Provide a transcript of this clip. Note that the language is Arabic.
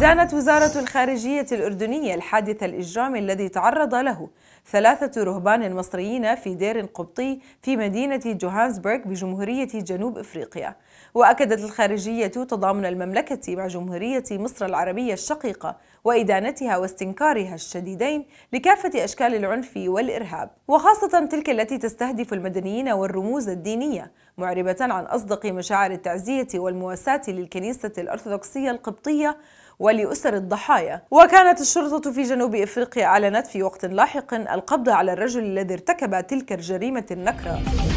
دانت وزارة الخارجية الأردنية الحادث الإجرامي الذي تعرض له ثلاثة رهبان مصريين في دير قبطي في مدينة جوهانسبرغ بجمهورية جنوب إفريقيا وأكدت الخارجية تضامن المملكة مع جمهورية مصر العربية الشقيقة وإدانتها واستنكارها الشديدين لكافة أشكال العنف والإرهاب وخاصة تلك التي تستهدف المدنيين والرموز الدينية معربة عن أصدق مشاعر التعزية والمواساة للكنيسة الأرثوذكسية القبطية ولأسر الضحايا وكانت الشرطة في جنوب إفريقيا أعلنت في وقت لاحق القبض على الرجل الذي ارتكب تلك الجريمة النكرة